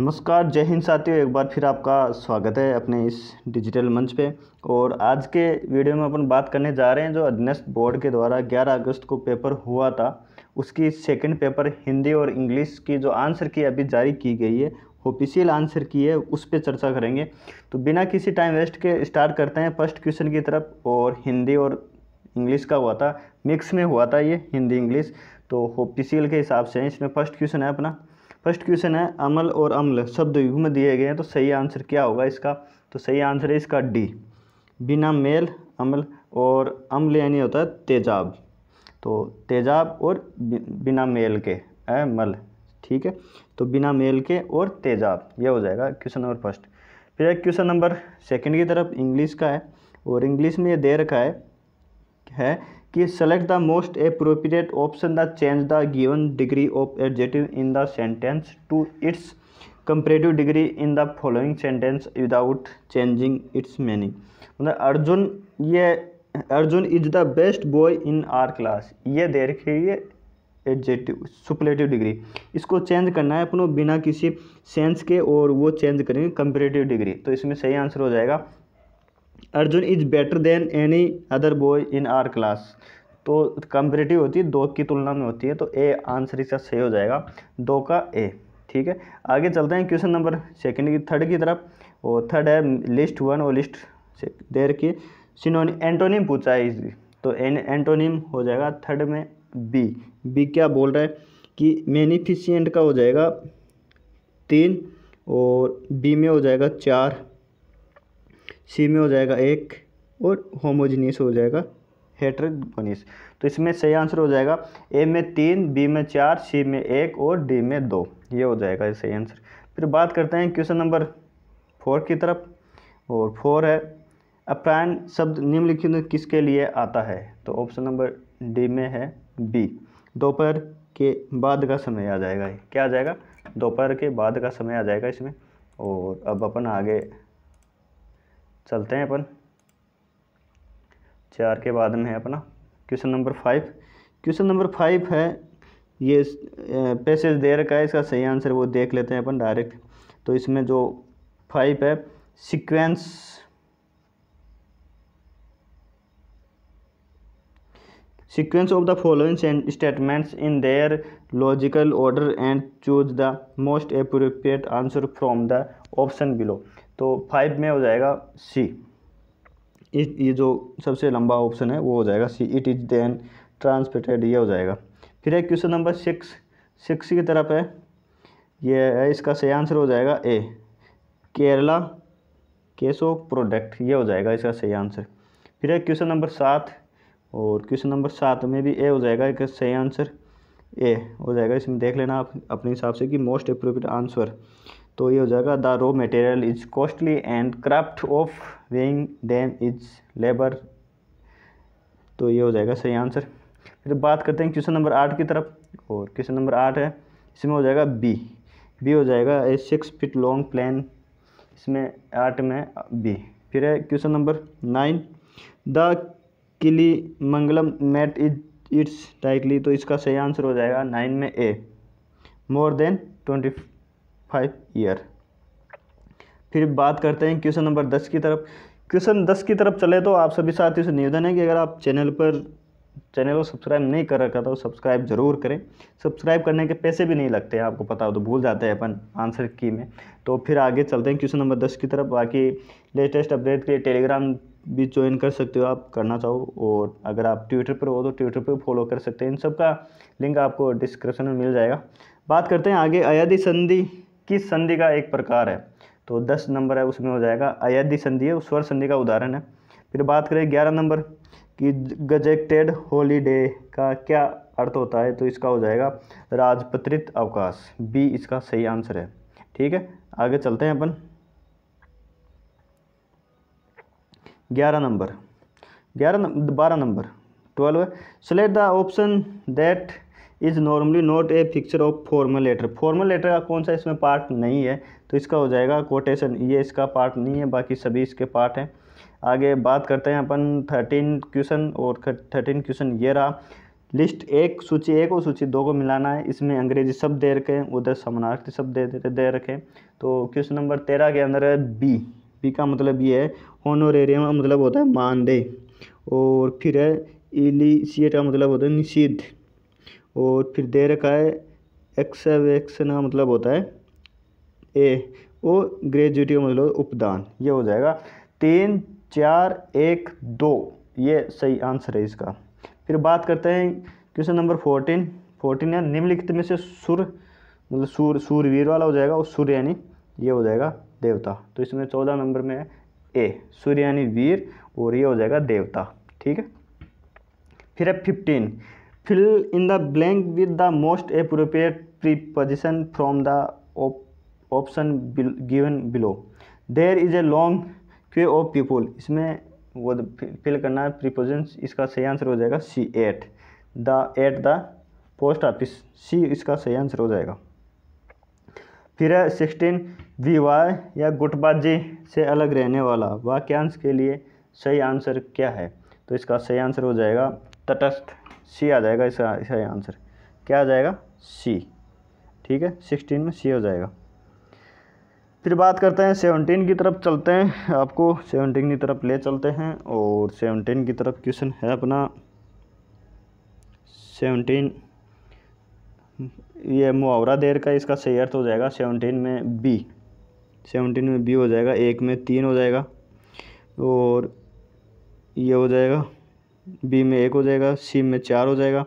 नमस्कार जय हिंद साथियों एक बार फिर आपका स्वागत है अपने इस डिजिटल मंच पे और आज के वीडियो में अपन बात करने जा रहे हैं जो अधीनस्थ बोर्ड के द्वारा 11 अगस्त को पेपर हुआ था उसकी सेकंड पेपर हिंदी और इंग्लिश की जो आंसर की अभी जारी की गई है ऑफिशियल आंसर की है उस पर चर्चा करेंगे तो बिना किसी टाइम वेस्ट के स्टार्ट करते हैं फर्स्ट क्वेश्चन की तरफ और हिंदी और इंग्लिश का हुआ था मिक्स में हुआ था ये हिंदी इंग्लिश तो ऑफिशियल के हिसाब से इसमें फर्स्ट क्वेश्चन है अपना फर्स्ट क्वेश्चन है अमल और अम्ल शब्द युग्म दिए गए हैं तो सही आंसर क्या होगा इसका तो सही आंसर है इसका डी बिना मेल अमल और अम्ल यानी होता है तेजाब तो तेजाब और बिना मेल के अमल ठीक है तो बिना मेल के और तेजाब यह हो जाएगा क्वेश्चन नंबर फर्स्ट फिर एक क्वेश्चन नंबर सेकंड की तरफ इंग्लिश का है और इंग्लिश में ये दे रखा है है कि select the most appropriate option the change the given degree of adjective in the sentence to its comparative degree in the following sentence without changing its meaning मतलब अर्जुन ये Arjun is the best boy in our class ये दे रखी ये adjective superlative degree इसको change करना है अपनों बिना किसी सेंस के और वो चेंज करेंगे कंपेरेटिव डिग्री तो इसमें सही आंसर हो जाएगा Arjun is better than any other boy in our class तो कंपेरेटिव होती है दो की तुलना में होती है तो ए आंसर इसका सही हो जाएगा दो का ए ठीक है आगे चलते हैं क्वेश्चन नंबर सेकंड की थर्ड की तरफ और थर्ड है लिस्ट वन और लिस्ट देर की सिनोनी एंटोनिम पूछा है इसकी तो एन एंटोनिम हो जाएगा थर्ड में बी बी क्या बोल रहा है कि मैनिफिशियंट का हो जाएगा तीन और बी में हो जाएगा चार सी में हो जाएगा एक और होमोजीनियस हो जाएगा हेट्रोगोनियस तो इसमें सही आंसर हो जाएगा ए में तीन बी में चार सी में एक और डी में दो ये हो जाएगा सही आंसर फिर बात करते हैं क्वेश्चन नंबर फोर की तरफ और फोर है अप्रायण शब्द निम्नलिखित में किसके लिए आता है तो ऑप्शन नंबर डी में है बी दोपहर के बाद का समय आ जाएगा क्या आ जाएगा दोपहर के बाद का समय आ जाएगा इसमें और अब अपन आगे चलते हैं अपन चार के बाद में है अपना question number five question number five है ये पैसेज दे रखा है इसका सही आंसर वो देख लेते हैं अपन डायरेक्ट तो इसमें जो फाइव है sequence sequence of the following statements in their logical order and choose the most appropriate answer from the option below तो फाइव में हो जाएगा सी ये जो सबसे लंबा ऑप्शन है वो हो जाएगा C it is then transported ये हो जाएगा फिर है क्वेश्चन नंबर सिक्स सिक्स की तरफ है ये है इसका सही आंसर हो जाएगा ए केरला केस प्रोडक्ट ये हो जाएगा इसका सही आंसर फिर है क्वेश्चन नंबर सात और क्वेश्चन नंबर सात में भी ए हो जाएगा एक सही आंसर ए हो जाएगा इसमें देख लेना आप अपने हिसाब से कि मोस्ट अप्रोप्रिएट आंसर तो ये हो जाएगा the raw material is costly and craft of weaving them is labour तो ये हो जाएगा सही आंसर फिर बात करते हैं क्वेश्चन नंबर आठ की तरफ और क्वेश्चन नंबर आठ है इसमें हो जाएगा बी बी हो जाएगा A six feet long plan इसमें आठ में बी फिर है क्वेश्चन नंबर नाइन द किली मंगलम मेट इज इट्स टाइटली तो इसका सही आंसर हो जाएगा नाइन में a more than twenty five year फिर बात करते हैं क्वेश्चन नंबर दस की तरफ क्वेश्चन दस की तरफ चले तो आप सभी साथियों से निवेदन है कि अगर आप चैनल पर चैनल को सब्सक्राइब नहीं कर रखा था तो सब्सक्राइब ज़रूर करें सब्सक्राइब करने के पैसे भी नहीं लगते हैं आपको पता हो तो भूल जाते हैं अपन आंसर की में तो फिर आगे चलते हैं क्वेश्चन नंबर दस की तरफ बाकी लेटेस्ट अपडेट के लिए टेलीग्राम भी ज्वाइन कर सकते हो आप करना चाहो और अगर आप ट्विटर पर हो तो ट्विटर पर फॉलो कर सकते हैं इन सब का लिंक आपको डिस्क्रिप्शन में मिल जाएगा बात करते हैं आगे अयाधि संधि किस संधि का एक प्रकार है तो दस नंबर है उसमें हो जाएगा अयाधि संधि है स्वर संधि का उदाहरण है फिर बात करें ग्यारह नंबर कि गजेटेड हॉलीडे का क्या अर्थ होता है तो इसका हो जाएगा राजपत्रित अवकाश बी इसका सही आंसर है ठीक है आगे चलते हैं अपन ग्यारह नंबर ग्यारह नंबर बारह number twelve select the option that is normally not a picture of formal letter formal letter का कौन सा इसमें पार्ट नहीं है तो इसका हो जाएगा कोटेशन ये इसका पार्ट नहीं है बाकी सभी इसके पार्ट हैं आगे बात करते हैं अपन थर्टीन क्वेश्चन और थर्टीन क्वेश्चन ये रहा लिस्ट एक सूची एक और सूची दो को मिलाना है इसमें अंग्रेजी शब्द दे रखे उधर समानार्थी शब्द दे दे, दे रखे तो क्वेश्चन नंबर तेरह के अंदर है बी बी का मतलब ये है एरिया का मतलब होता है मानदेय और फिर है इलीसिएट का मतलब होता है निषिद्ध और फिर दे रखा है एक्सवेक्सन का मतलब होता है ए और ग्रेजुएटी का मतलब उपदान ये हो जाएगा तीन चार एक दो ये सही आंसर है इसका फिर बात करते हैं क्वेश्चन नंबर फोर्टीन फोर्टीन या निम्नलिखित में से सुर मतलब सूर सूर्यवीर वाला हो जाएगा और सूर्य यानी ये हो जाएगा देवता तो इसमें चौदह नंबर में ए सूर्य यानी वीर और ये हो जाएगा देवता ठीक है फिर है fifteen fill in the blank with the most appropriate preposition from the option given below there is a long few of people इसमें वो फिल करना है प्रीपोजन इसका सही आंसर हो जाएगा C at the at the post office C इसका सही आंसर हो जाएगा फिर है सिक्सटीन वाई या गुटबाजी से अलग रहने वाला वाक्यांश के लिए सही आंसर क्या है तो इसका सही आंसर हो जाएगा तटस्थ सी आ जाएगा इसका सही आंसर क्या आ जाएगा सी ठीक है सिक्सटीन में सी हो जाएगा फिर बात करते हैं सेवनटीन की तरफ चलते हैं आपको सेवनटीन की तरफ ले चलते हैं और सेवनटीन की तरफ क्वेश्चन है अपना सेवनटीन ये मुआवरा देर का इसका सही अर्थ हो जाएगा सेवनटीन में बी सेवनटीन में बी हो जाएगा एक में तीन हो जाएगा और ये हो जाएगा बी में एक हो जाएगा सी में चार हो जाएगा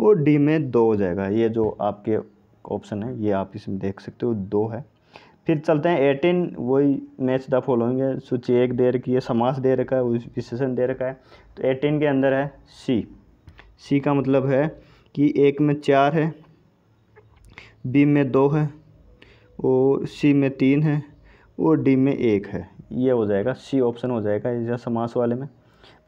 और डी में दो हो जाएगा ये जो आपके ऑप्शन है ये आप इसमें देख सकते हो दो है फिर चलते हैं एटीन वही मैच द फॉलोइंग है सूची एक दे रखी है समास दे रखा है विशेषण दे रखा है तो एटीन के अंदर है सी सी का मतलब है कि एक में चार है बी में दो है और सी में तीन है और डी में एक है ये हो जाएगा सी ऑप्शन हो जाएगा या समास वाले में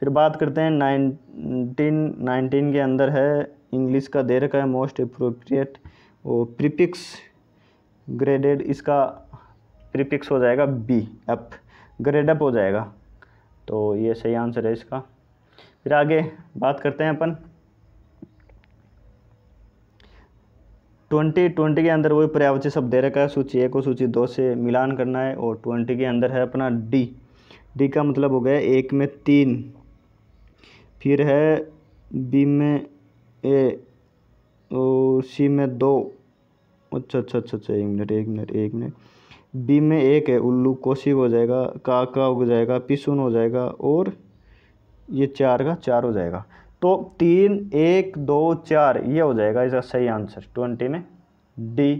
फिर बात करते हैं नाइनटीन नाइनटीन के अंदर है इंग्लिश का दे रखा है मोस्ट अप्रोप्रिएट और प्रिपिक्स ग्रेडेड इसका प्रीफिक्स हो जाएगा बी अप ग्रेड अप हो जाएगा तो ये सही आंसर है इसका फिर आगे बात करते हैं अपन ट्वेंटी ट्वेंटी के अंदर वही पर्यावची शब्द दे रखा है सूची एक और सूची दो से मिलान करना है और ट्वेंटी के अंदर है अपना डी डी का मतलब हो गया एक में तीन फिर है बी में ए और सी में दो अच्छा अच्छा अच्छा अच्छा एक मिनट एक मिनट एक मिनट बी में एक है उल्लू कोसी हो जाएगा काका उग जाएगा पिसुन हो जाएगा और ये चार का चार हो जाएगा तो तीन एक दो चार ये हो जाएगा इसका सही आंसर ट्वेंटी में डी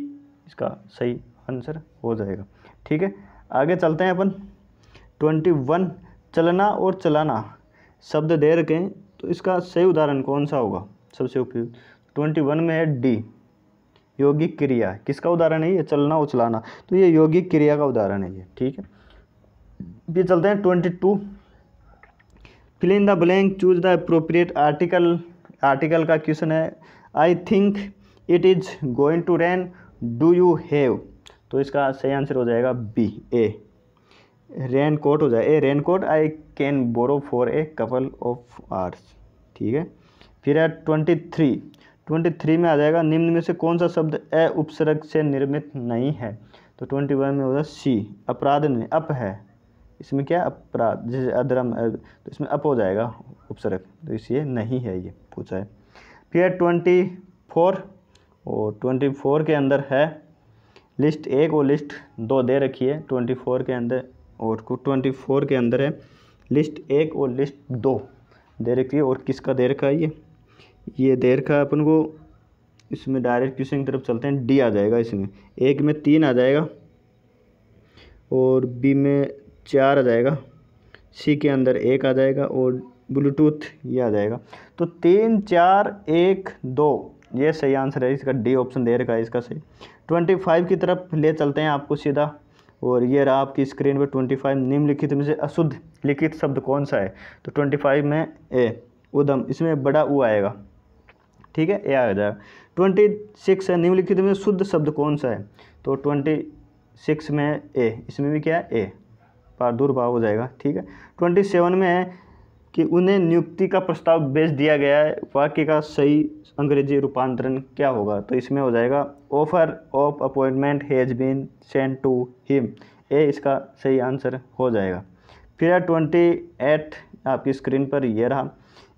इसका सही आंसर हो जाएगा ठीक है आगे चलते हैं अपन ट्वेंटी वन चलना और चलाना शब्द दे रखें तो इसका सही उदाहरण कौन सा होगा सबसे उपयुक्त ट्वेंटी वन में है डी यौगिक क्रिया किसका उदाहरण है ये चलना उछलाना तो ये यौगिक क्रिया का उदाहरण है ये ठीक है ये चलते हैं twenty two fill in the blank choose the appropriate article article का क्वेश्चन है I think it is going to rain do you have तो इसका सही आंसर हो जाएगा बी ए रेन कोट हो जाए a raincoat I can borrow for a couple of hours ठीक है फिर है ट्वेंटी थ्री ट्वेंटी थ्री में आ जाएगा निम्न में से कौन सा शब्द ए उपसर्ग से निर्मित नहीं है तो ट्वेंटी वन में होगा सी अपराध नहीं अप है इसमें क्या अपराध जैसे अधर्म तो इसमें अप हो जाएगा उपसर्ग तो इसलिए नहीं है ये पूछा है फिर ट्वेंटी फोर और ट्वेंटी फोर के अंदर है लिस्ट एक और लिस्ट दो दे रखी है ट्वेंटी फोर के अंदर और ट्वेंटी फोर के अंदर है लिस्ट एक और लिस्ट दो दे रखी है और किसका दे रखा है ये ये देर का अपन को इसमें डायरेक्ट क्वेश्चन की तरफ चलते हैं डी आ जाएगा इसमें एक में तीन आ जाएगा और बी में चार आ जाएगा सी के अंदर एक आ जाएगा और ब्लूटूथ ये आ जाएगा तो तीन चार एक दो ये सही आंसर है इसका डी ऑप्शन दे रखा है इसका सही ट्वेंटी फाइव की तरफ ले चलते हैं आपको सीधा और ये रहा आपकी स्क्रीन पर ट्वेंटी फाइव निम्नलिखित में से अशुद्ध लिखित शब्द कौन सा है तो ट्वेंटी फाइव में ए उदम इसमें बड़ा ऊ आएगा ठीक है ए आ जाएगा ट्वेंटी सिक्स है निम्नलिखित में शुद्ध शब्द कौन सा है तो ट्वेंटी सिक्स में ए इसमें भी क्या है ए पार हो जाएगा ठीक है ट्वेंटी सेवन में है कि उन्हें नियुक्ति का प्रस्ताव बेच दिया गया है वाक्य का सही अंग्रेजी रूपांतरण क्या होगा तो इसमें हो जाएगा offer of appointment has been send to him A इसका सही आंसर हो जाएगा फिर है ट्वेंटी एट आपकी स्क्रीन पर यह रहा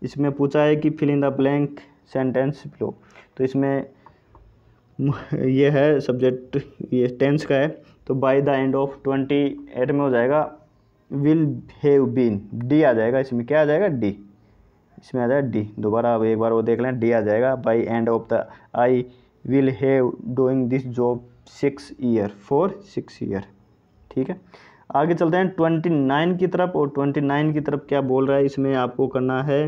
इसमें पूछा है कि fill in the blank sentence flow तो इसमें ये है सब्जेक्ट ये टेंस का है तो by the end of twenty eight में हो जाएगा विल हैव बीन डी आ जाएगा इसमें क्या आ जाएगा डी इसमें आ जाएगा डी दोबारा अब एक बार वो देख लें डी आ जाएगा by end of the I will have doing this job six year for six year ठीक है आगे चलते हैं ट्वेंटी नाइन की तरफ और ट्वेंटी नाइन की तरफ क्या बोल रहा है इसमें आपको करना है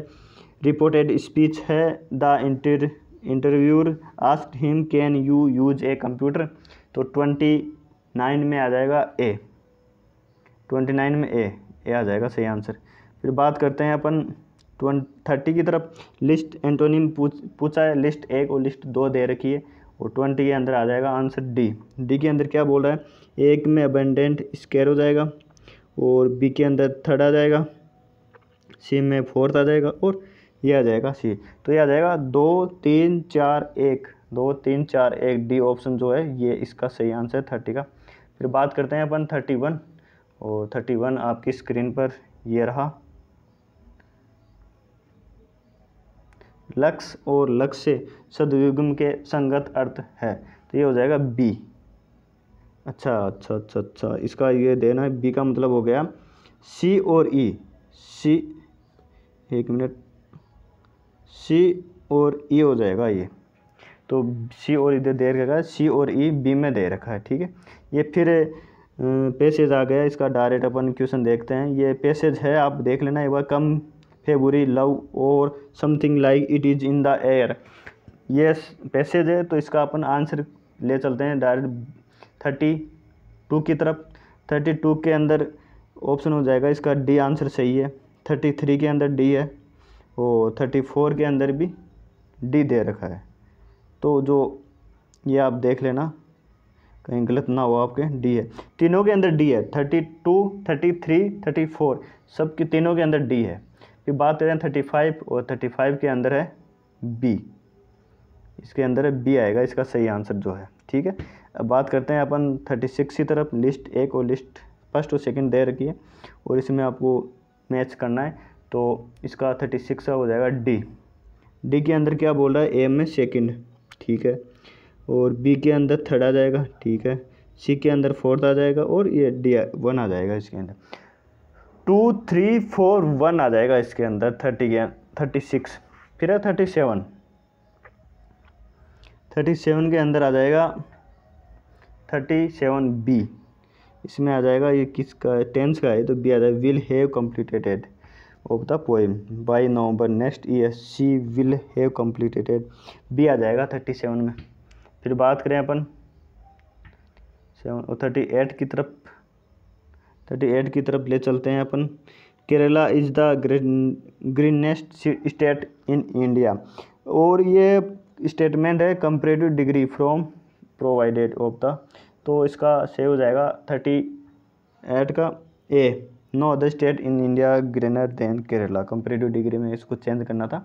रिपोर्टेड स्पीच है the inter interviewer asked him can you use a computer तो ट्वेंटी नाइन में आ जाएगा ए ट्वेंटी नाइन में ए ए आ जाएगा सही आंसर फिर बात करते हैं अपन ट्वेंट थर्टी की तरफ लिस्ट एंटोनिम पूछ पूछा है लिस्ट एक और लिस्ट दो दे रखी है और ट्वेंटी के अंदर आ जाएगा आंसर डी डी के अंदर क्या बोल रहा है एक में अबेंडेंट स्केयर हो जाएगा और बी के अंदर थर्ड आ जाएगा सी में फोर्थ आ जाएगा और ये आ जाएगा सी तो ये आ जाएगा दो तीन चार एक दो तीन चार एक डी ऑप्शन जो है ये इसका सही आंसर है थर्टी का फिर बात करते हैं अपन थर्टी वन और थर्टी वन आपकी स्क्रीन पर ये रहा लक्ष्य और लक्ष्य सदयुगम के संगत अर्थ है तो ये हो जाएगा बी अच्छा अच्छा अच्छा अच्छा इसका ये देना है बी का मतलब हो गया सी और ई e, सी एक मिनट सी और ई e हो जाएगा ये तो सी और इधर दे रखा है सी और ई e बी में दे रखा है ठीक है ये फिर पैसेज आ गया इसका डायरेक्ट अपन क्वेश्चन देखते हैं ये पैसेज है आप देख लेना एक बार कम फेबुरी लव और something like it is in the air ये पैसेज है तो इसका अपन आंसर ले चलते हैं डायरेक्ट थर्टी टू की तरफ थर्टी टू के अंदर ऑप्शन हो जाएगा इसका डी आंसर सही है थर्टी थ्री के अंदर डी है वो थर्टी फोर के अंदर भी डी दे रखा है तो जो ये आप देख लेना कहीं गलत ना हो आपके डी है तीनों के अंदर डी है thirty two thirty three thirty four सब के तीनों के अंदर डी है फिर बात करें थर्टी फाइव और थर्टी फाइव के अंदर है बी इसके अंदर है बी आएगा इसका सही आंसर जो है ठीक है अब बात करते हैं अपन थर्टी सिक्स की तरफ लिस्ट एक और लिस्ट फर्स्ट और सेकंड दे रखी है और इसमें आपको मैच करना है तो इसका थर्टी सिक्स हो जाएगा डी डी के अंदर क्या बोल रहा है ए में सेकेंड ठीक है और बी के अंदर थर्ड आ जाएगा ठीक है सी के अंदर फोर्थ आ जाएगा और ये डी वन आ जाएगा इसके अंदर टू थ्री फोर वन आ जाएगा इसके अंदर थर्टी के थर्टी सिक्स फिर है थर्टी सेवन थर्टी सेवन के अंदर आ जाएगा थर्टी सेवन बी इसमें आ जाएगा ये किसका टेंस का है तो बी आ जाएगा will have completed of the poem by November next year C will have completed B आ जाएगा थर्टी सेवन में फिर बात करें अपन सेवन और थर्टी एट की तरफ थर्टी एट की तरफ ले चलते हैं अपन Kerala is the greenest state in India और ये स्टेटमेंट है comparative degree from provided of the तो इसका सेव हो जाएगा थर्टी एट का A no other state in India greener than Kerala comparative degree में इसको चेंज करना था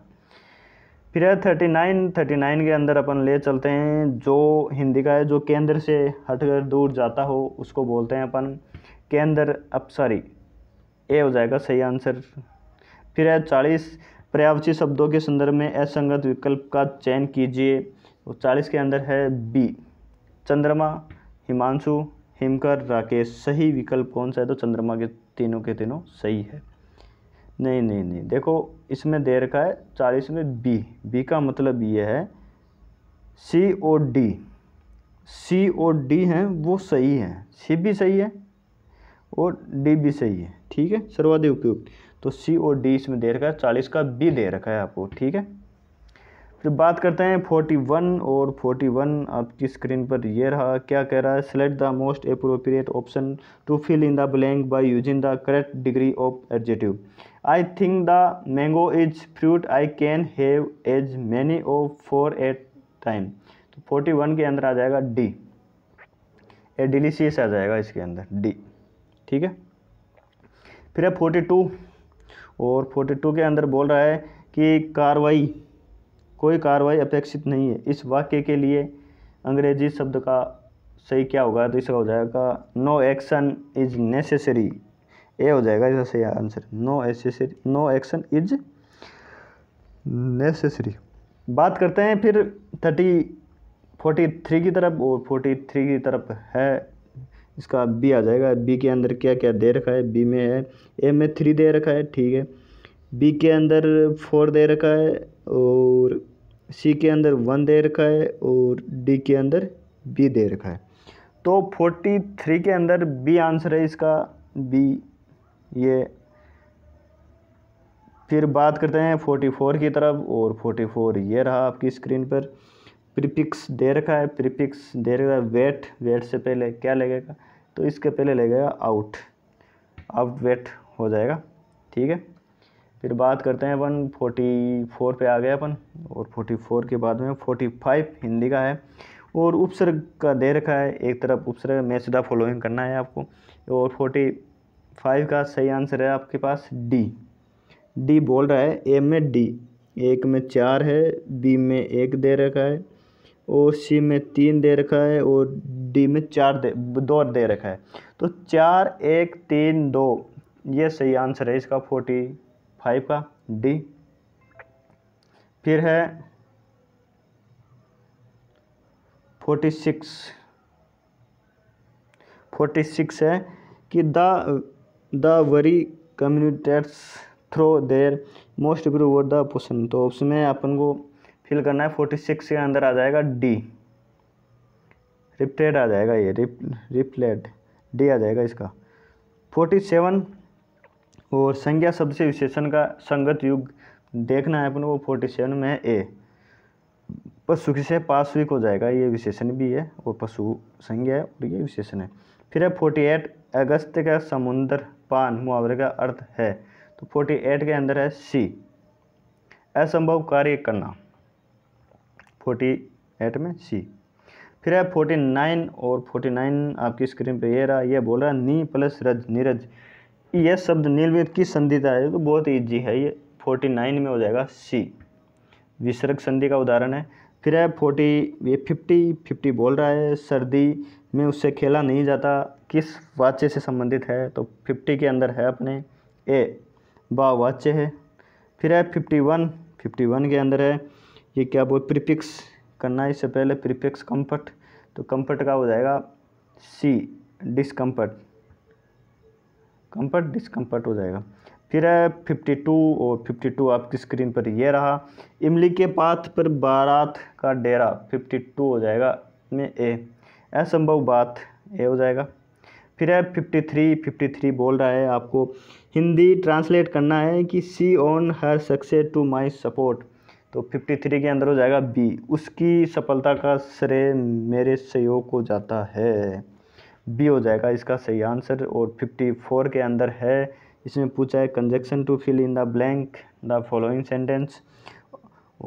फिर है थर्टी नाइन थर्टी नाइन के अंदर अपन ले चलते हैं जो हिंदी का है जो केंद्र से हटकर दूर जाता हो उसको बोलते हैं अपन केंद्र अब सॉरी ए हो जाएगा सही आंसर फिर है चालीस पर्यावची शब्दों के संदर्भ में असंगत विकल्प का चयन कीजिए और चालीस के अंदर है बी चंद्रमा हिमांशु हिमकर राकेश सही विकल्प कौन सा है तो चंद्रमा के तीनों के तीनों सही है नहीं नहीं नहीं देखो इसमें दे रखा है चालीस में बी बी का मतलब ये है सी O D C O D हैं वो सही है सी भी सही है और डी भी सही है ठीक है सर्वाधिक उपयुक्त तो सी ओ डी इसमें दे रखा है चालीस का बी दे रखा है आपको ठीक है तो बात करते हैं 41 और 41 आपकी स्क्रीन पर ये रहा क्या कह रहा है select the most appropriate option to fill in the blank by using the correct degree of adjective I think the mango is fruit I can have as many of four at time तो 41 के अंदर आ जाएगा D A delicious आ जाएगा इसके अंदर D ठीक है फिर है टू और टू के अंदर बोल रहा है कि कार्रवाई कोई कार्रवाई अपेक्षित नहीं है इस वाक्य के लिए अंग्रेजी शब्द का सही क्या होगा तो इसका हो जाएगा no action is necessary A हो जाएगा इसका सही answer no necessary no action is necessary बात करते हैं फिर थर्टी फोर्टी थ्री की तरफ और फोर्टी थ्री की तरफ है इसका बी आ जाएगा बी के अंदर क्या क्या दे रखा है बी में है ए में थ्री दे रखा है ठीक है बी के अंदर फोर दे रखा है और सी के अंदर वन दे रखा है और डी के अंदर बी दे रखा है तो फोर्टी थ्री के अंदर बी आंसर है इसका बी ये फिर बात करते हैं फोर्टी फोर की तरफ और फोर्टी फोर ये रहा आपकी स्क्रीन पर प्रिपिक्स दे रखा है प्रिपिक्स दे रखा है वेट वेट से पहले क्या लगेगा तो इसके पहले लगेगा आउट आउट वेट हो जाएगा ठीक है फिर बात करते हैं अपन फोर्टी फोर पर आ गए अपन और फोर्टी फोर के बाद में फोर्टी फाइव हिंदी का है और उपसर्ग का दे रखा है एक तरफ उपसर्ग में सीधा फॉलोइंग करना है आपको और फोर्टी फाइव का सही आंसर है आपके पास डी डी बोल रहा है ए में डी एक में चार है बी में एक दे रखा है और सी में तीन दे रखा है और डी में चार दे दो दे रखा है तो चार एक तीन दो ये सही आंसर है इसका फोर्टी फाइव का डी फिर है फोर्टी सिक्स फोर्टी सिक्स है कि the the worry communicates through their most grew word the potion तो उसमें अपन को फिल करना है फोर्टी सिक्स के अंदर आ जाएगा डी रिप्लेड आ जाएगा ये रिप रिप्लेट डी आ जाएगा इसका फोर्टी सेवन और संज्ञा शब्द से विशेषण का संगत युग देखना है अपन को फोर्टी सेवन में ए पशु से पार्श्विक हो जाएगा ये विशेषण भी है और पशु संज्ञा है और ये विशेषण है फिर है फोर्टी एट अगस्त का समुन्द्र पान मुहावरे का अर्थ है तो फोर्टी एट के अंदर है सी असंभव कार्य करना फोर्टी एट में सी फिर है फोर्टी नाइन और फोर्टी नाइन आपकी स्क्रीन पे ये रहा ये बोल रहा नी प्लस रज नीरज यह शब्द नीलवेद की संधि का है तो बहुत ईजी है ये फोर्टी नाइन में हो जाएगा सी विसर्ग संधि का उदाहरण है फिर है फोर्टी ये फिफ्टी फिफ्टी बोल रहा है सर्दी में उससे खेला नहीं जाता किस वाच्य से संबंधित है तो फिफ्टी के अंदर है अपने ए बा वाच्य है फिर है फिफ्टी वन फिफ्टी वन के अंदर है ये क्या बोल प्रीफिक्स करना है इससे पहले प्रीफिक्स कम्फर्ट तो कम्फर्ट का हो जाएगा सी डिसकम्फर्ट कंफर्ट डिसकम्फर्ट हो जाएगा फिर है फिफ्टी टू और फिफ्टी टू आपकी स्क्रीन पर ये रहा इमली के पाथ पर बारात का डेरा फिफ्टी टू हो जाएगा में ए असंभव बात ए हो जाएगा फिर है फिफ्टी थ्री फिफ्टी थ्री बोल रहा है आपको हिंदी ट्रांसलेट करना है कि she on her success to my support तो फिफ्टी थ्री के अंदर हो जाएगा बी उसकी सफलता का श्रेय मेरे सहयोग को जाता है बी हो जाएगा इसका सही आंसर और फिफ्टी फोर के अंदर है इसमें पूछा है conjunction to fill in the blank the following sentence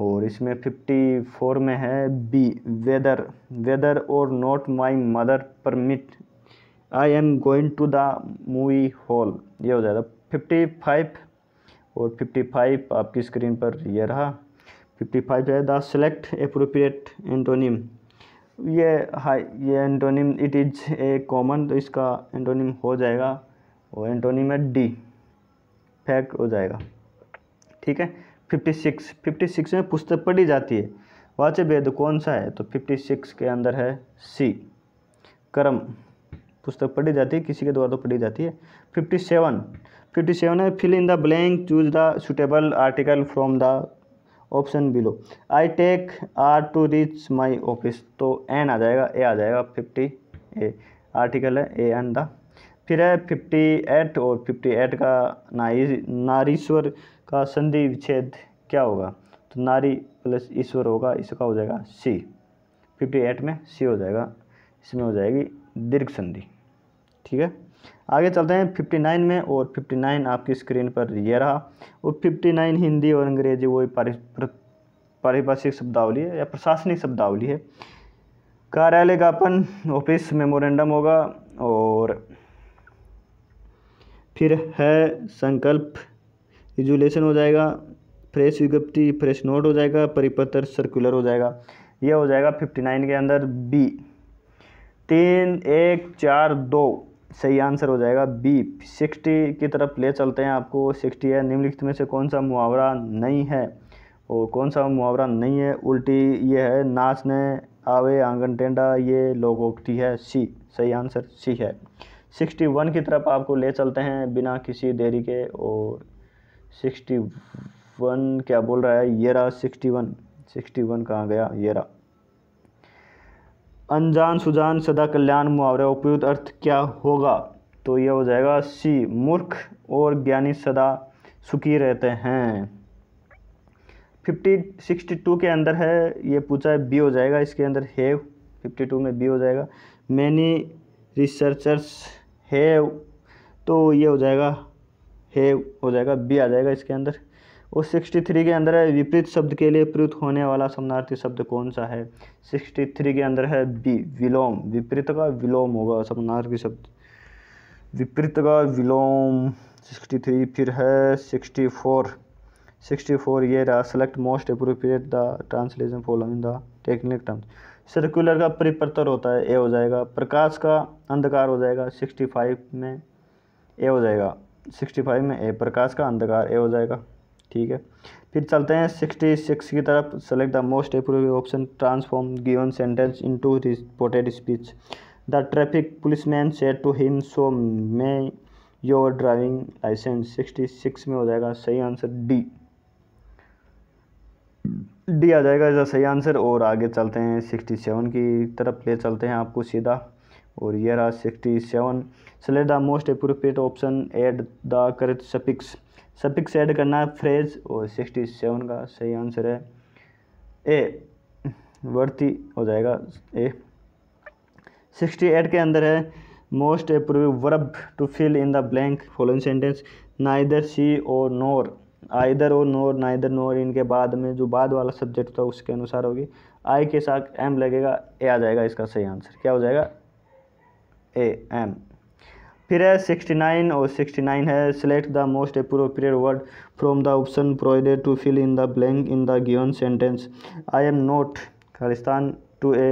और इसमें फिफ्टी फोर में है B whether whether or not my mother permit I am going to the movie hall ये हो जाएगा फिफ्टी फाइव और फिफ्टी फाइव आपकी स्क्रीन पर यह रहा फिफ्टी फाइव है द सेलेक्ट अप्रोप्रिएट एंटोनिम ये हाई ये antonym it is a common तो इसका एंटोनिम हो जाएगा वो एंटोनिम है डी फैक्ट हो जाएगा ठीक है फिफ्टी सिक्स फिफ्टी सिक्स में पुस्तक पढ़ी जाती है वाच्य भेद कौन सा है तो फिफ्टी सिक्स के अंदर है सी कर्म पुस्तक पढ़ी जाती है किसी के द्वारा तो पढ़ी जाती है फिफ्टी सेवन फिफ्टी सेवन है fill in the blank choose the suitable article from the option below I take hour to reach my office तो एन आ जाएगा ए आ जाएगा फिफ्टी ए आर्टिकल है ए एन द फिर है फिफ्टी एट और fifty eight का नारी नारीश्वर का संधि विच्छेद क्या होगा तो नारी प्लस ईश्वर होगा इसका हो जाएगा सी फिफ्टी एट में सी हो जाएगा इसमें हो जाएगी दीर्घ संधि ठीक है आगे चलते हैं 59 में और 59 आपकी स्क्रीन पर ये रहा और 59 हिंदी और अंग्रेजी वही पारिभाषिक शब्दावली है या प्रशासनिक शब्दावली है कार्यालय अपन ऑफिस मेमोरेंडम होगा और फिर है संकल्प रिजुलेशन हो जाएगा फ्रेश विज्ञप्ति फ्रेश नोट हो जाएगा परिपत्र सर्कुलर हो जाएगा यह हो जाएगा फिफ्टी नाइन के अंदर बी तीन एक चार दो सही आंसर हो जाएगा बी सिक्सटी की तरफ ले चलते हैं आपको सिक्सटी है निम्नलिखित में से कौन सा मुहावरा नहीं है और कौन सा मुहावरा नहीं है उल्टी ये है नाचने आवे आंगन टेंडा ये लोगोक्ति है सी सही आंसर सी है सिक्सटी वन की तरफ आपको ले चलते हैं बिना किसी देरी के और सिक्सटी वन क्या बोल रहा है येरा सिक्सटी वन सिक्सटी वन कहाँ गया येरा अनजान सुजान सदा कल्याण मुहावरे उपयुक्त अर्थ क्या होगा तो यह हो जाएगा सी मूर्ख और ज्ञानी सदा सुखी रहते हैं फिफ्टी सिक्सटी टू के अंदर है ये पूछा है बी हो जाएगा इसके अंदर हैव फिफ्टी टू में बी हो जाएगा मैनी रिसर्चर्स हैव तो ये हो जाएगा हैव हो जाएगा बी आ जाएगा इसके अंदर उस 63 के अंदर है विपरीत शब्द के लिए प्रयुक्त होने वाला समानार्थी शब्द कौन सा है 63 के अंदर है बी विलोम विपरीत का विलोम होगा समानार्थी शब्द विपरीत का विलोम 63 फिर है 64 64 ये रहा select most appropriate the translation following the technical terms circular का परिपत्र होता है ए हो जाएगा प्रकाश का अंधकार हो जाएगा फाइव में ए हो जाएगा फाइव में ए प्रकाश का अंधकार ए हो जाएगा ठीक है फिर चलते हैं सिक्सटी सिक्स की तरफ select the most approve option transform given sentence into reported speech the traffic police man said to him show me your driving licence sixty six में हो जाएगा सही आंसर डी डी आ जाएगा इसका सही आंसर और आगे चलते हैं सिक्सटी सेवन की तरफ ले चलते हैं आपको सीधा और ये रहा sixty seven select the most appropriate option add the correct suffix suffix add करना है फ्रेज और सिक्सटी सेवन का सही आंसर है ए वर्ती हो जाएगा ए सिक्सटी एट के अंदर है most approve verb to fill in the blank following sentence neither C और नोर आइदर और नोर नाइदर नोर इनके बाद में जो बाद वाला सब्जेक्ट था उसके अनुसार होगी आई के साथ एम लगेगा ए आ जाएगा इसका सही आंसर क्या हो जाएगा ए एम फिर है सिक्सटी नाइन और सिक्सटी नाइन है select the most appropriate word from the option provided to fill in the blank in the given sentence I am not खालिस्तान to a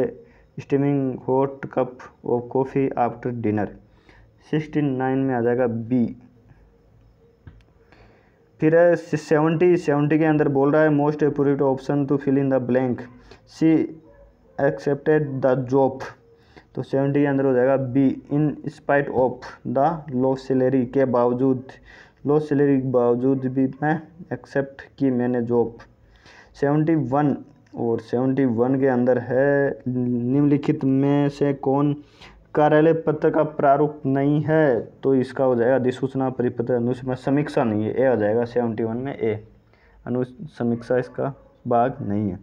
steaming hot cup of coffee after dinner sixty nine में आ जाएगा B फिर है seventy seventy के अंदर बोल रहा है most appropriate option to fill in the blank she accepted the job तो सेवेंटी के अंदर हो जाएगा B in spite of the low salary के बावजूद लो सैलरी के बावजूद भी मैं एक्सेप्ट की मैंने जॉब सेवेंटी वन और सेवेंटी वन के अंदर है निम्नलिखित में से कौन कार्यालय पत्र का प्रारूप नहीं है तो इसका हो जाएगा अधिसूचना परिपत्र अनुसूचना समीक्षा नहीं है ए आ जाएगा सेवेंटी वन में ए अनु समीक्षा इसका भाग नहीं है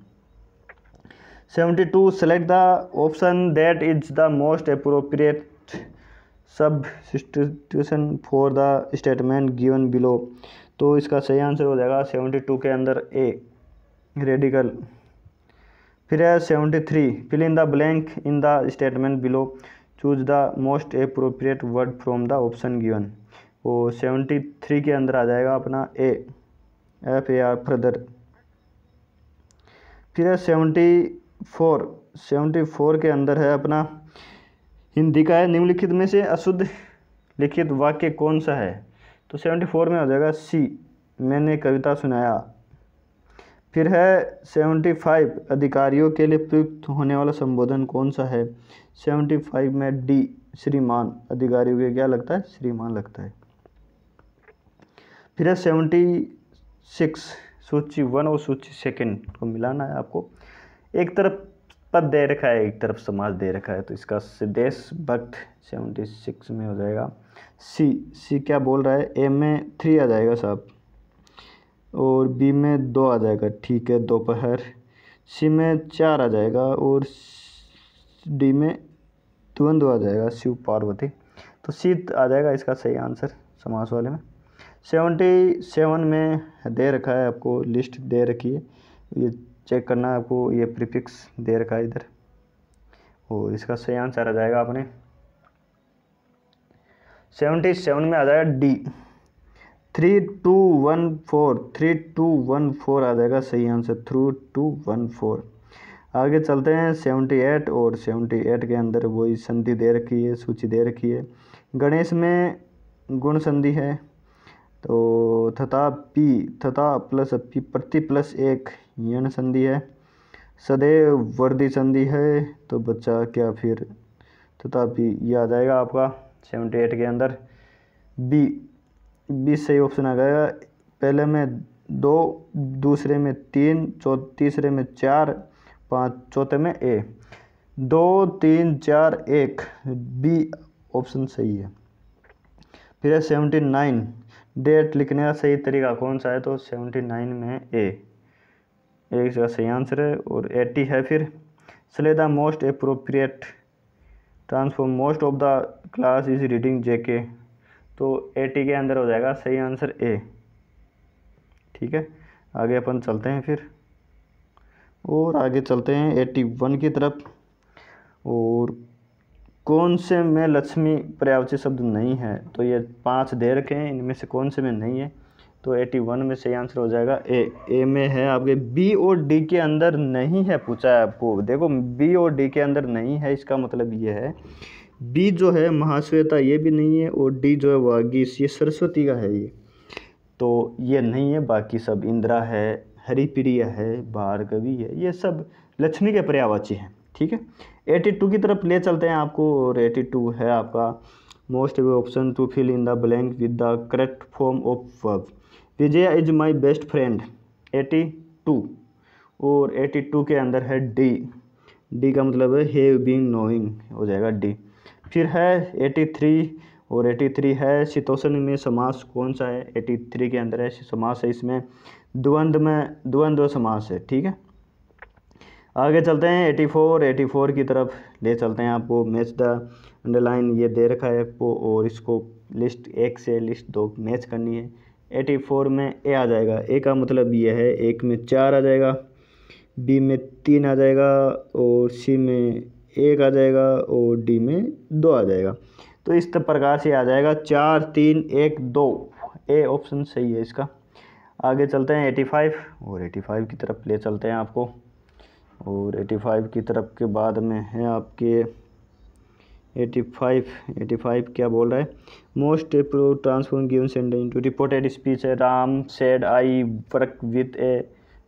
seventy two select the option that is the most appropriate sub substitution for the statement given below तो इसका सही आंसर हो जाएगा सेवेंटी टू के अंदर ए रेडिकल फिर है seventy three fill in the blank in the statement below choose the most appropriate word from the option given वो सेवेंटी थ्री के अंदर आ जाएगा अपना A F A R further फिर है सेवेंटी फोर सेवेंटी फोर के अंदर है अपना हिंदी का है निम्नलिखित में से अशुद्ध लिखित वाक्य कौन सा है तो सेवेंटी फोर में हो जाएगा सी मैंने कविता सुनाया फिर है सेवेंटी फाइव अधिकारियों के लिए प्रयुक्त होने वाला संबोधन कौन सा है सेवेंटी फाइव में डी श्रीमान अधिकारियों के क्या लगता है श्रीमान लगता है फिर है सेवेंटी सिक्स सूची वन और सूची सेकेंड को मिलाना है आपको एक तरफ पद दे रखा है एक तरफ समाज दे रखा है तो इसका देश भक्त सेवेंटी सिक्स में हो जाएगा सी सी क्या बोल रहा है ए में थ्री आ जाएगा साहब और बी में दो आ जाएगा ठीक है दोपहर सी में चार आ जाएगा और डी में द्वंद्व आ जाएगा शिव पार्वती तो सी आ जाएगा इसका सही आंसर समास वाले में सेवेंटी सेवन में दे रखा है आपको लिस्ट दे रखी है ये चेक करना है आपको ये प्रीफिक्स दे रखा है इधर और इसका सही आंसर आ जाएगा आपने सेवेंटी सेवन में आ जाएगा D three two one four three two one four आ जाएगा सही answer three two one four आगे चलते हैं सेवेंटी एट और सेवेंटी एट के अंदर वही संधि दे रखी है सूची दे रखी है गणेश में गुण संधि है तो तथा पी तथा प्लस पी प्रति प्लस एक यण संधि है सदैव वर्दी संधि है तो बच्चा क्या फिर तथा पी ये आ जाएगा आपका सेवेंटी एट के अंदर बी बी सही ऑप्शन आ जाएगा पहले में दो दूसरे में तीन चौ तीसरे में चार पाँच चौथे में ए दो तीन चार एक बी ऑप्शन सही है फिर है सेवेंटी नाइन डेट लिखने का सही तरीका कौन सा है तो सेवेंटी नाइन में ए एक इसका सही आंसर है और एटी है फिर select the most appropriate transform most of the class is reading J K तो एटी के अंदर हो जाएगा सही आंसर ए ठीक है आगे अपन चलते हैं फिर और आगे चलते हैं एट्टी वन की तरफ और कौन से में लक्ष्मी पर्यावचित शब्द नहीं है तो ये पांच दे रखे हैं इनमें से कौन से में नहीं है तो एटी वन में सही आंसर हो जाएगा ए ए में है आपके बी और डी के अंदर नहीं है पूछा है आपको देखो बी और डी के अंदर नहीं है इसका मतलब ये है बी जो है महाश्वेता ये भी नहीं है और डी जो है वागीस ये सरस्वती का है ये तो ये नहीं है बाकी सब इंदिरा है हरिप्रिया है भार्गवी है ये सब लक्ष्मी के पर्यावाची हैं ठीक है एटी टू की तरफ ले चलते हैं आपको और एटी टू है आपका most option to fill in the blank with the correct form of verb Vijay is my best friend eighty two और एटी टू के अंदर है डी डी का मतलब है हैव बीन नोइंग हो जाएगा डी फिर है एटी थ्री और एटी थ्री है शीतोषण में समास कौन सा है एटी थ्री के अंदर है समास है इसमें द्वंद्व में द्वंद्व समास है ठीक है आगे चलते हैं 84 84 की तरफ ले चलते हैं आपको मैच द अंडरलाइन ये दे रखा है आपको और इसको लिस्ट एक से लिस्ट दो मैच करनी है 84 में ए आ जाएगा ए का मतलब ये है एक में चार आ जाएगा बी में तीन आ जाएगा और सी में एक आ जाएगा और डी में दो आ जाएगा तो इस प्रकार से आ जाएगा चार तीन एक दो ए ऑप्शन सही है इसका आगे चलते हैं 85 और 85 की तरफ ले चलते हैं आपको और 85 की तरफ के बाद में है आपके 85 85 क्या बोल रहा है most pro transform given into reported speech है Ram said I work with a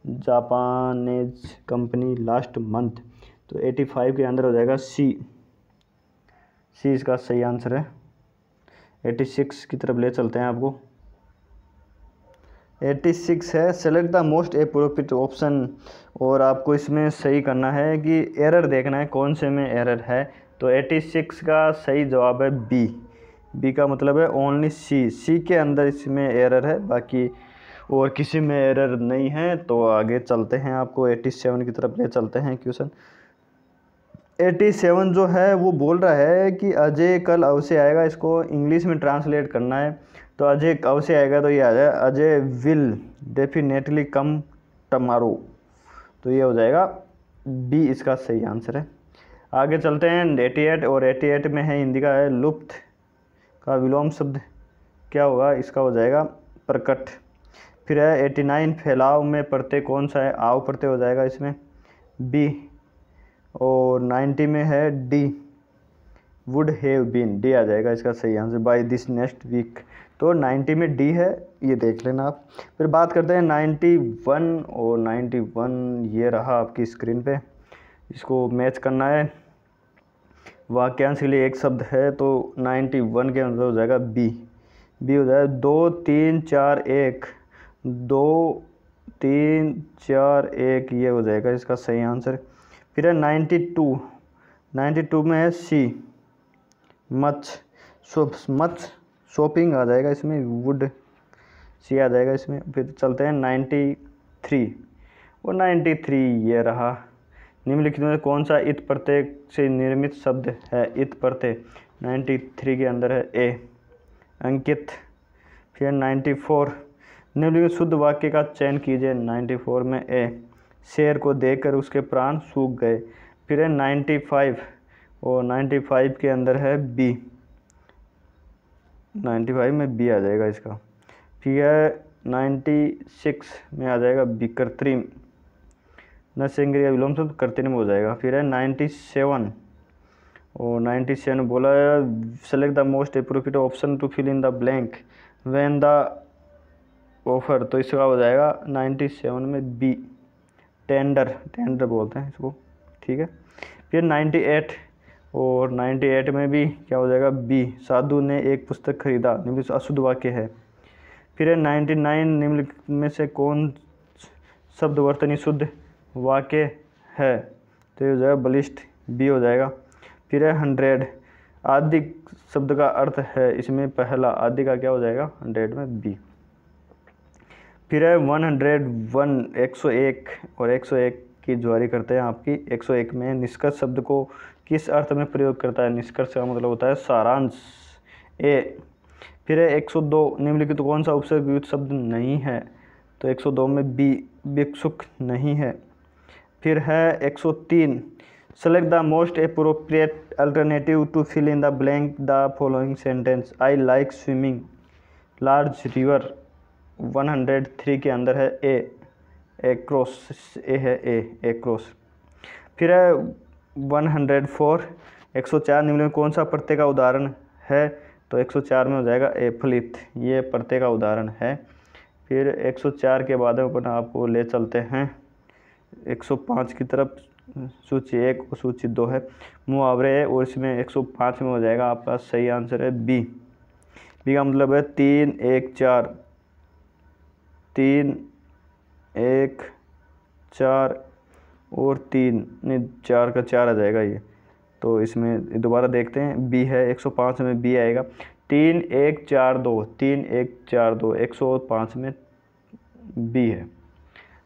Japanese company last month तो 85 के अंदर हो जाएगा सी सी इसका सही आंसर है 86 की तरफ ले चलते हैं आपको एट्टी सिक्स है select the most appropriate option और आपको इसमें सही करना है कि एरर देखना है कौन से में एरर है तो एट्टी सिक्स का सही जवाब है बी बी का मतलब है ओनली सी सी के अंदर इसमें एरर है बाकी और किसी में एरर नहीं है तो आगे चलते हैं आपको एट्टी सेवन की तरफ ले चलते हैं क्वेश्चन एटी सेवन जो है वो बोल रहा है कि अजय कल अवश्य आएगा इसको इंग्लिश में ट्रांसलेट करना है तो अजय अवश्य आएगा तो ये आ जाए Ajay will definitely come tomorrow तो ये हो जाएगा बी इसका सही आंसर है आगे चलते हैं एटी एट और एटी एट में है हिंदी का है लुप्त का विलोम शब्द क्या होगा इसका हो जाएगा प्रकट फिर है एटी नाइन फैलाव में प्रत्यय कौन सा है आव प्रत्यय हो जाएगा इसमें बी और नाइन्टी में है D would have been D आ जाएगा इसका सही answer by this next week तो 90 में डी है ये देख लेना आप फिर बात करते हैं 91 और 91 ये रहा आपकी स्क्रीन पे इसको मैच करना है वाक्यांश के लिए एक शब्द है तो 91 के अंदर हो जाएगा बी बी हो जाएगा दो तीन चार एक दो तीन चार एक ये हो जाएगा इसका सही आंसर फिर है नाइन्टी टू नाइन्टी टू में है सी मच्छ शुभ मच्छ शॉपिंग आ जाएगा इसमें वुड सी आ जाएगा इसमें फिर चलते हैं नाइन्टी थ्री और नाइन्टी थ्री ये रहा निम्नलिखित में कौन सा इत प्रत्यय से निर्मित शब्द है इत प्रत्यय नाइन्टी थ्री के अंदर है ए अंकित फिर नाइन्टी फोर निम्नलिखित शुद्ध वाक्य का चयन कीजिए नाइन्टी फोर में ए शेर को देखकर उसके प्राण सूख गए फिर है नाइन्टी फाइव और नाइन्टी फाइव के अंदर है बी नाइन्टी फाइव में बी आ जाएगा इसका ठीक है नाइन्टी सिक्स में आ जाएगा बी कृत्रिम न सेंग्रिया विलोम सब कृत्रिम हो जाएगा फिर है नाइन्टी सेवन और नाइन्टी सेवन बोला है select the most appropriate option to fill in the blank when the offer तो इसका हो जाएगा नाइन्टी सेवन में बी टेंडर टेंडर बोलते हैं इसको ठीक है फिर नाइन्टी एट और 98 में भी क्या हो जाएगा बी साधु ने एक पुस्तक खरीदा निम्नलिखित अशुद्ध वाक्य है फिर है नाइन निम्नलिखित में से कौन शब्द वर्तनी शुद्ध वाक्य है तो ये हो जाएगा बलिष्ठ बी हो जाएगा फिर है हंड्रेड आदि शब्द का अर्थ है इसमें पहला आदि का क्या हो जाएगा हंड्रेड में बी फिर है वन हंड्रेड वन एक सौ एक और एक सौ एक की जुआरी करते हैं आपकी एक सौ एक में निष्कर्ष शब्द को किस अर्थ में प्रयोग करता है निष्कर्ष का मतलब होता है सारांश ए फिर है दो निम्नलिखित कौन सा उपसर्ग युक्त शब्द नहीं है तो 102 में बी भिक्षुक नहीं है फिर है 103 select the most appropriate alternative to fill in the blank the following sentence I like swimming large river 103 के अंदर है ए एक्रॉस ए है ए एक्रॉस फिर है वन हंड्रेड फोर एक सौ चार निम्न में कौन सा प्रत्यय का उदाहरण है तो एक सौ चार में हो जाएगा एफलिथ ये प्रत्यय का उदाहरण है फिर एक सौ चार के बाद में अपन आपको ले चलते हैं एक सौ पाँच की तरफ सूची एक और सूची दो है मुहावरे है और इसमें एक सौ पाँच में हो जाएगा आपका सही आंसर है बी बी का मतलब है तीन एक चार तीन एक चार और तीन नहीं चार का चार आ जाएगा ये तो इसमें दोबारा देखते हैं बी है 105 में बी आएगा तीन एक चार दो तीन एक चार दो एक सौ पाँच में बी है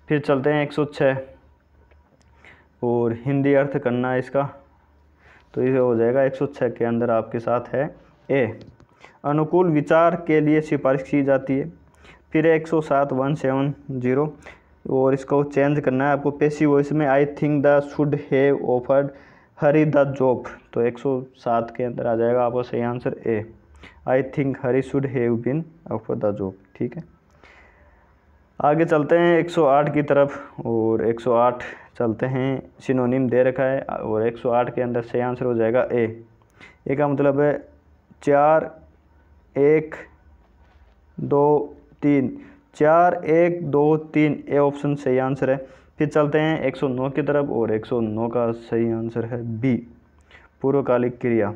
फिर चलते हैं एक सौ छः और हिंदी अर्थ करना है इसका तो ये हो जाएगा एक सौ छः के अंदर आपके साथ है ए अनुकूल विचार के लिए सिफारिश की जाती है फिर एक सौ सात वन सेवन जीरो और इसको चेंज करना है आपको पेशी वॉइस में I think the should have offered Hari the job तो 107 के अंदर आ जाएगा आपका सही answer A I think Hari should have been offer the job ठीक है आगे चलते हैं 108 की तरफ और 108 चलते हैं सिनोनिम दे रखा है और 108 के अंदर सही आंसर हो जाएगा ए ए का मतलब है चार एक दो तीन चार एक दो तीन ए ऑप्शन सही आंसर है फिर चलते हैं 109 की तरफ और 109 का सही आंसर है बी पूर्वकालिक क्रिया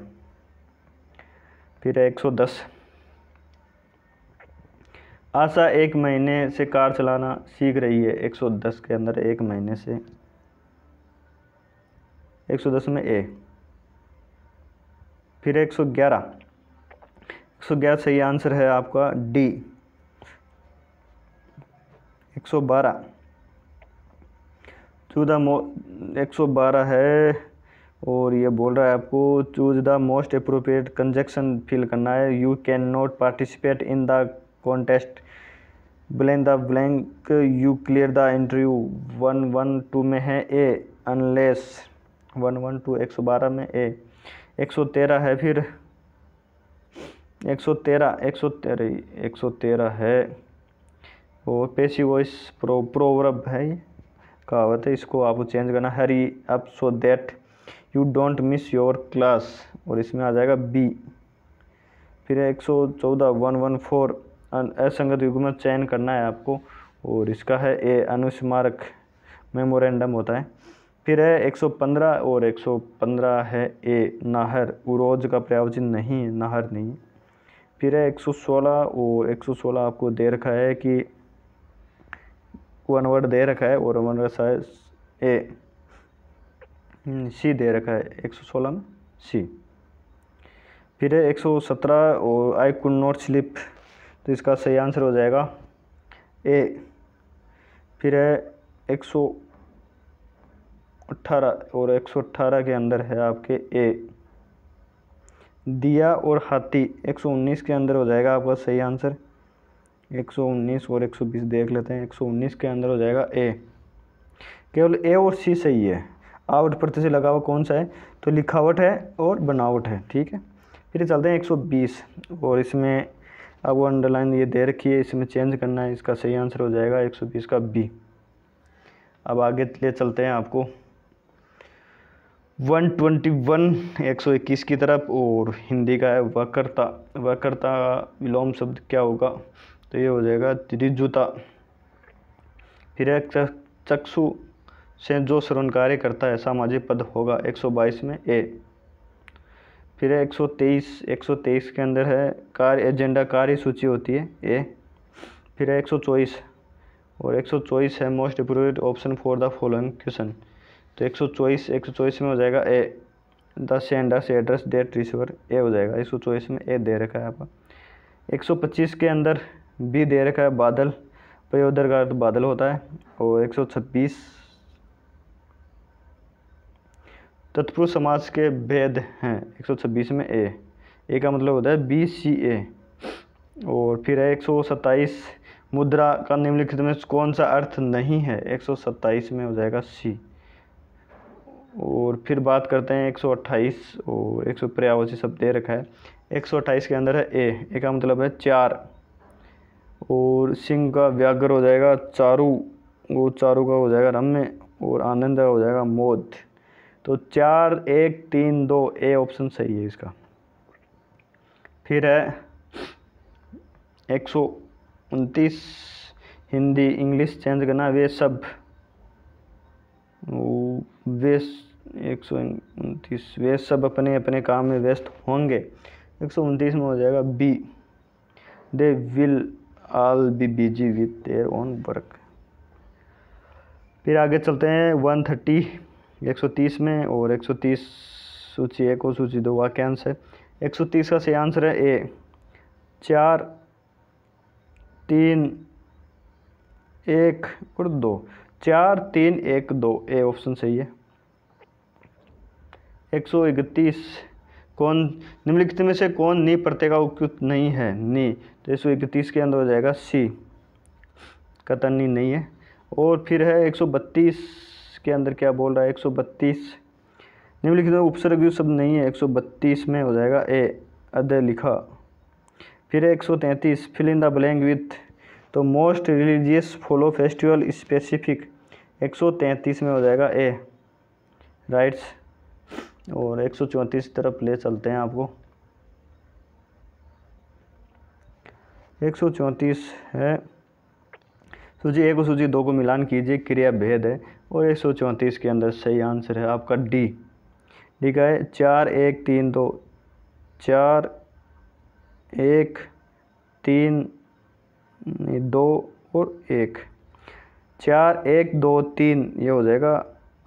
फिर सौ 110 आशा एक महीने से कार चलाना सीख रही है 110 के अंदर एक महीने से 110 में ए फिर 111 111 सही आंसर है आपका डी एक सौ बारह चूज द मो बारह है और ये बोल रहा है आपको choose the most appropriate conjunction fill करना है you can not participate in the contest blank the blank you clear the interview one one two में है A unless one one two एक सौ बारह में ए एक सौ तेरह है फिर एक सौ तेरह एक सौ तेरह एक सौ तेरह है और पेशी वॉइस प्रो प्रोवरब है ये कहावत है इसको आपको चेंज करना hurry up so that you don't miss your class और इसमें आ जाएगा बी फिर एक सौ चौदह वन वन फोर असंगत युग में चयन करना है आपको और इसका है ए अनुस्मारक मेमोरेंडम होता है फिर है 115 और 115 है ए नाहर उरोज का प्रयावचिन नहीं है नाहर नहीं फिर है 116 और 116 आपको दे रखा है कि वन वर्ड दे रखा है और वन वर्ड ए सी दे रखा है एक सौ सोलह में सी फिर है एक सौ सत्रह और आई कुड नॉट स्लिप तो इसका सही आंसर हो जाएगा ए फिर है एक सौ अट्ठारह और एक सौ अट्ठारह के अंदर है आपके ए दिया और हाथी एक सौ उन्नीस के अंदर हो जाएगा आपका सही आंसर 119 और 120 देख लेते हैं 119 के अंदर हो जाएगा ए केवल ए और सी सही है आवट प्रति तो से लगा हुआ कौन सा है तो लिखावट है और बनावट है ठीक है फिर चलते हैं 120 और इसमें अब वो अंडरलाइन ये दे रखी है इसमें चेंज करना है इसका सही आंसर हो जाएगा 120 का बी अब आगे ले चलते हैं आपको 121 121 की तरफ और हिंदी का है वक्रता वक्रता विलोम शब्द क्या होगा तो ये हो जाएगा त्रिजुता फिर एक चक्षु से जो श्रवण कार्य करता है सामाजिक पद होगा 122 में ए फिर एक 123 123 के अंदर है कार्य एजेंडा कार्य सूची होती है ए फिर एक और 124 है most appropriate option for the following question तो 124 124 में हो जाएगा ए द सेंडर से एड्रेस डेट रिसीवर ए हो जाएगा 124 में ए दे रखा है आपका 125 के अंदर बी दे रखा है बादल पयोदर का अर्थ तो बादल होता है और एक सौ छब्बीस तत्पुरुष समाज के भेद हैं एक सौ छब्बीस में ए ए का मतलब होता है बी सी ए और फिर है एक सौ सत्ताईस मुद्रा का निम्नलिखित में कौन सा अर्थ नहीं है एक सौ सत्ताईस में हो जाएगा सी और फिर बात करते हैं 128 और एक सौ प्रयावसी सब दे रखा है 128 के अंदर है ए ए का मतलब है चार और सिंह का व्याघ्र हो जाएगा चारू वो चारू का हो जाएगा रम्य और आनंद का हो जाएगा मोद तो चार एक तीन दो ए ऑप्शन सही है इसका फिर है एक सौ उनतीस हिंदी इंग्लिश चेंज करना वे सब वे एक सौ उनतीस वे सब अपने अपने काम में व्यस्त होंगे एक सौ उनतीस में हो जाएगा B they will all be busy with their own work फिर आगे चलते हैं वन थर्टी एक सौ तीस में और एक सौ तीस सूची एक और सूची दो वाक्य आंसर एक सौ तीस का सही आंसर है ए चार तीन एक और दो चार तीन एक दो ए ऑप्शन सही है एक सौ इकतीस कौन निम्नलिखित में से कौन नी प्रत्यय का उपयुक्त नहीं है नी तो एक सौ इकतीस के अंदर हो जाएगा सी कतन नी नहीं है और फिर है एक सौ बत्तीस के अंदर क्या बोल रहा है एक सौ बत्तीस निम्नलिखित में उपसर्ग शब्द नहीं है एक सौ बत्तीस में हो जाएगा ए अध लिखा फिर है एक सौ तैंतीस fill in the blank with तो most religious follow festival specific एक सौ तैंतीस में हो जाएगा ए राइट्स और एक सौ चौंतीस तरफ ले चलते हैं आपको एक सौ चौंतीस है सूची एक और सूची दो को मिलान कीजिए क्रिया भेद है और एक सौ चौंतीस के अंदर सही आंसर है आपका डी ठीक है चार एक तीन दो चार एक तीन दो और एक चार एक दो तीन ये हो जाएगा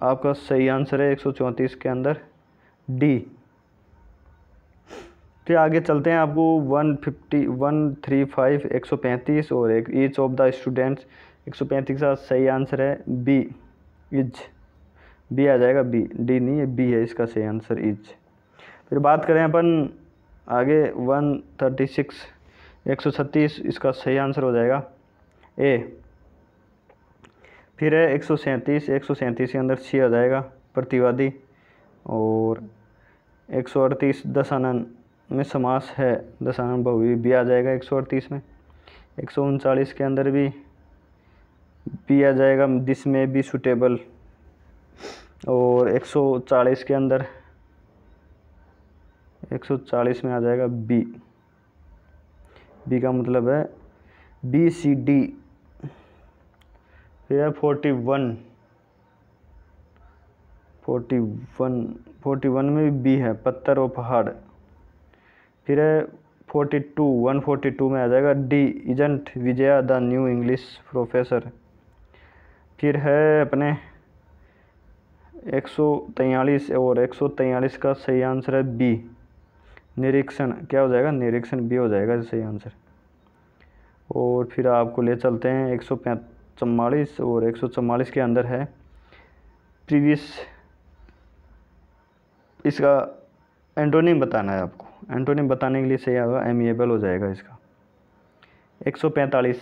आपका सही आंसर है एक सौ चौंतीस के अंदर डी फिर आगे चलते हैं आपको one fifty one three five एक सौ पैंतीस और एक ईच ऑफ द स्टूडेंट्स एक सौ पैंतीस का सही आंसर है बी इज बी आ जाएगा बी डी नहीं है बी है इसका सही आंसर इज फिर बात करें अपन आगे वन थर्टी सिक्स एक सौ छत्तीस इसका सही आंसर हो जाएगा ए फिर है एक सौ सैंतीस एक सौ सैंतीस के अंदर सी आ जाएगा प्रतिवादी और एक सौ अड़तीस दसानन में समास है दसानन बहुवी भी आ जाएगा एक सौ अड़तीस में एक सौ उनचालीस के अंदर भी भी आ जाएगा दिस में भी सुटेबल और एक सौ चालीस के अंदर एक सौ चालीस में आ जाएगा बी बी का मतलब है बी सी डी फिर है forty one forty one forty one में भी बी है पत्थर उपहार फिर है forty two one forty two में आ जाएगा डी इजेंट Vijaya the new English professor फिर है अपने एक सौ तैयलीस और एक सौ तैयलीस का सही आंसर है बी निरीक्षण क्या हो जाएगा निरीक्षण बी हो जाएगा सही आंसर और फिर आपको ले चलते हैं एक सौ चौवालीस और एक सौ चौवालीस के अंदर है प्रीवियस इसका एंटोनिम बताना है आपको एंटोनिम बताने के लिए सही होगा एमिएबल हो जाएगा इसका 145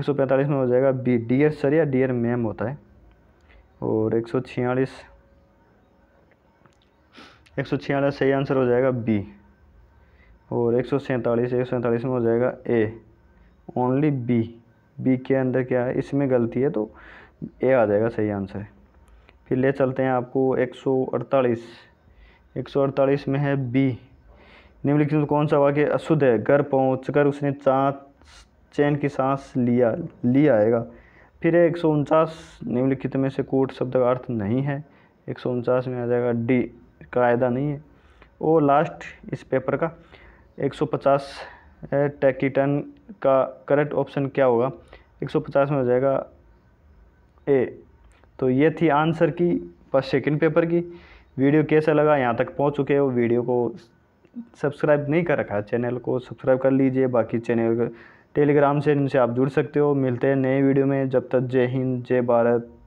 145 में हो जाएगा बी डियर सर या डियर मैम होता है और एक सौ छियालीस एक सौ छियालीस सही आंसर हो जाएगा बी और एक सौ सैंतालीस एक सौ सैंतालीस में हो जाएगा ए ओनली बी बी के अंदर क्या है इसमें गलती है तो ए आ जाएगा सही आंसर फिर ले चलते हैं आपको एक सौ अड़तालीस एक सौ अड़तालीस में है बी निम्नलिखित में कौन सा वाक्य अशुद्ध है घर पहुँच कर उसने सांस चैन की सांस लिया लिया आएगा फिर है एक सौ उनचास निम्नलिखित में से कोट शब्द का अर्थ नहीं है एक सौ उनचास में आ जाएगा डी कायदा नहीं है वो लास्ट इस पेपर का 150 है टैकीटन का करेक्ट ऑप्शन क्या होगा 150 में हो जाएगा ए तो ये थी आंसर की फर्स्ट सेकंड पेपर की वीडियो कैसा लगा यहाँ तक पहुँच चुके हो वीडियो को सब्सक्राइब नहीं कर रखा चैनल को सब्सक्राइब कर लीजिए बाकी चैनल टेलीग्राम से इनसे आप जुड़ सकते हो मिलते हैं नए वीडियो में जब तक जय हिंद जय भारत